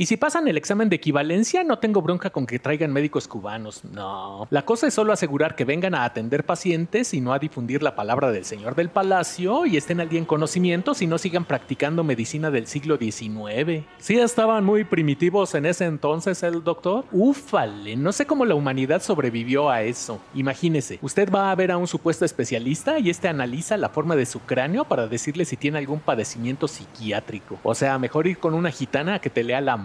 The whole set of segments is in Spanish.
Y si pasan el examen de equivalencia, no tengo bronca con que traigan médicos cubanos, no. La cosa es solo asegurar que vengan a atender pacientes y no a difundir la palabra del señor del palacio y estén al en conocimiento si no sigan practicando medicina del siglo XIX. Sí estaban muy primitivos en ese entonces el doctor. Ufale, no sé cómo la humanidad sobrevivió a eso. Imagínese, usted va a ver a un supuesto especialista y este analiza la forma de su cráneo para decirle si tiene algún padecimiento psiquiátrico. O sea, mejor ir con una gitana que te lea la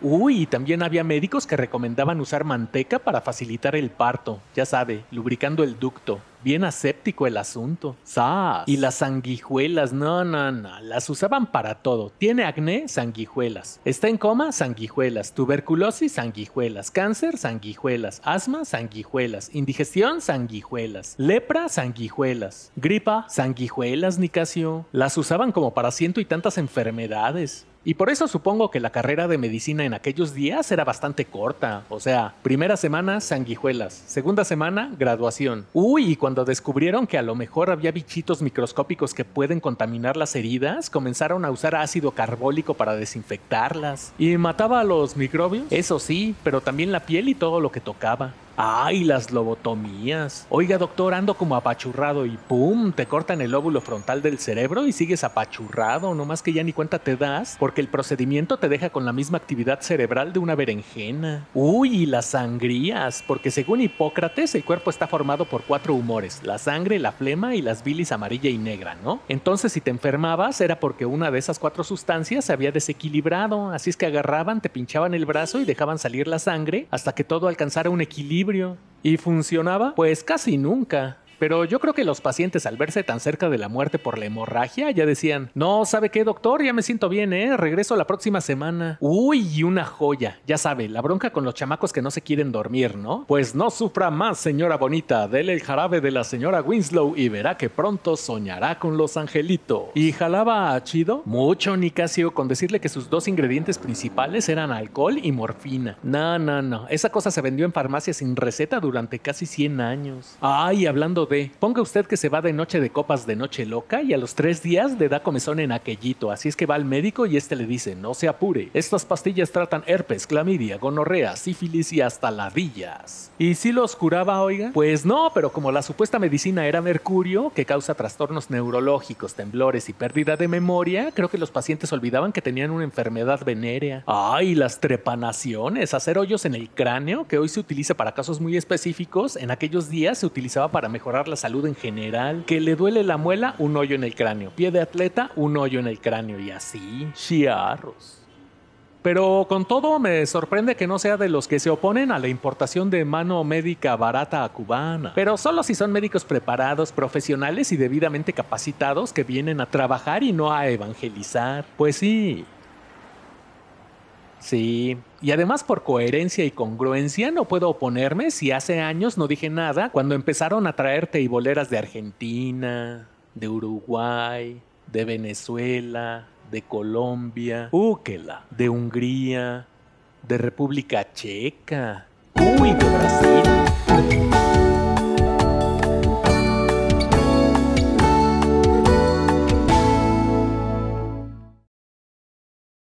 Uy, también había médicos que recomendaban usar manteca para facilitar el parto, ya sabe, lubricando el ducto. Bien aséptico el asunto. ¡Sas! Y las sanguijuelas, no, no, no. Las usaban para todo. Tiene acné, sanguijuelas. Está en coma, sanguijuelas. Tuberculosis, sanguijuelas. Cáncer, sanguijuelas. Asma, sanguijuelas. Indigestión, sanguijuelas. Lepra, sanguijuelas. Gripa, sanguijuelas, Nicasio. Las usaban como para ciento y tantas enfermedades. Y por eso supongo que la carrera de medicina en aquellos días era bastante corta. O sea, primera semana, sanguijuelas. Segunda semana, graduación. Uy, y cuando descubrieron que a lo mejor había bichitos microscópicos que pueden contaminar las heridas, comenzaron a usar ácido carbólico para desinfectarlas. Y mataba a los microbios, eso sí, pero también la piel y todo lo que tocaba. Ay, las lobotomías. Oiga, doctor, ando como apachurrado y ¡pum! Te cortan el óvulo frontal del cerebro y sigues apachurrado, nomás que ya ni cuenta te das, porque el procedimiento te deja con la misma actividad cerebral de una berenjena. Uy, y las sangrías, porque según Hipócrates, el cuerpo está formado por cuatro humores, la sangre, la flema y las bilis amarilla y negra, ¿no? Entonces, si te enfermabas, era porque una de esas cuatro sustancias se había desequilibrado, así es que agarraban, te pinchaban el brazo y dejaban salir la sangre hasta que todo alcanzara un equilibrio y funcionaba, pues casi nunca. Pero yo creo que los pacientes al verse tan cerca de la muerte por la hemorragia ya decían, no, ¿sabe qué, doctor? Ya me siento bien, ¿eh? Regreso la próxima semana. Uy, una joya. Ya sabe, la bronca con los chamacos que no se quieren dormir, ¿no? Pues no sufra más, señora bonita. Dele el jarabe de la señora Winslow y verá que pronto soñará con los angelitos. ¿Y jalaba a Chido? Mucho, Nicasio, con decirle que sus dos ingredientes principales eran alcohol y morfina. No, no, no. Esa cosa se vendió en farmacia sin receta durante casi 100 años. Ay, hablando de Ponga usted que se va de noche de copas de noche loca y a los tres días le da comezón en aquellito, así es que va al médico y este le dice, no se apure, estas pastillas tratan herpes, clamidia, gonorrea, sífilis y hasta ladillas. ¿Y si los curaba, oiga? Pues no, pero como la supuesta medicina era mercurio, que causa trastornos neurológicos, temblores y pérdida de memoria, creo que los pacientes olvidaban que tenían una enfermedad venérea. ¡Ay, las trepanaciones! Hacer hoyos en el cráneo, que hoy se utiliza para casos muy específicos, en aquellos días se utilizaba para mejorar la salud en general, que le duele la muela, un hoyo en el cráneo, pie de atleta, un hoyo en el cráneo y así, chiarros. Pero con todo me sorprende que no sea de los que se oponen a la importación de mano médica barata a cubana. Pero solo si son médicos preparados, profesionales y debidamente capacitados que vienen a trabajar y no a evangelizar. Pues sí, Sí, y además por coherencia y congruencia no puedo oponerme si hace años no dije nada cuando empezaron a y boleras de Argentina, de Uruguay, de Venezuela, de Colombia, Úquela, de Hungría, de República Checa, uy, de Brasil.